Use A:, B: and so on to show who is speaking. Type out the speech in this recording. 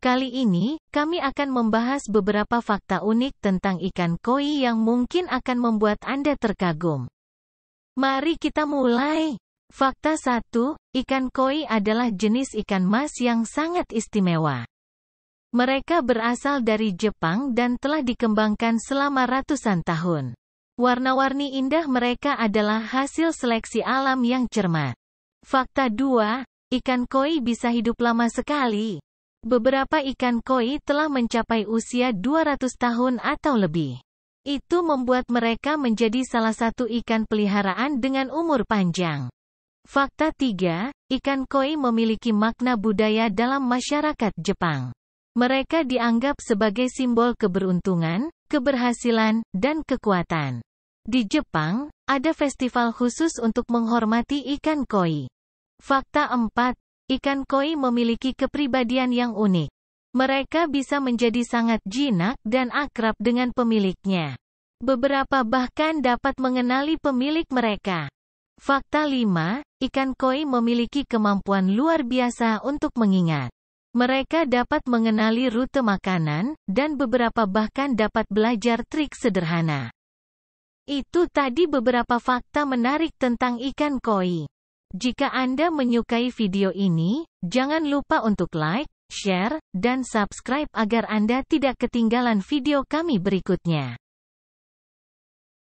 A: Kali ini, kami akan membahas beberapa fakta unik tentang ikan koi yang mungkin akan membuat Anda terkagum. Mari kita mulai. Fakta 1, ikan koi adalah jenis ikan mas yang sangat istimewa. Mereka berasal dari Jepang dan telah dikembangkan selama ratusan tahun. Warna-warni indah mereka adalah hasil seleksi alam yang cermat. Fakta 2, ikan koi bisa hidup lama sekali. Beberapa ikan koi telah mencapai usia 200 tahun atau lebih. Itu membuat mereka menjadi salah satu ikan peliharaan dengan umur panjang. Fakta 3, ikan koi memiliki makna budaya dalam masyarakat Jepang. Mereka dianggap sebagai simbol keberuntungan, keberhasilan, dan kekuatan. Di Jepang, ada festival khusus untuk menghormati ikan koi. Fakta 4, Ikan koi memiliki kepribadian yang unik. Mereka bisa menjadi sangat jinak dan akrab dengan pemiliknya. Beberapa bahkan dapat mengenali pemilik mereka. Fakta 5, ikan koi memiliki kemampuan luar biasa untuk mengingat. Mereka dapat mengenali rute makanan, dan beberapa bahkan dapat belajar trik sederhana. Itu tadi beberapa fakta menarik tentang ikan koi. Jika Anda menyukai video ini, jangan lupa untuk like, share, dan subscribe agar Anda tidak ketinggalan video kami berikutnya.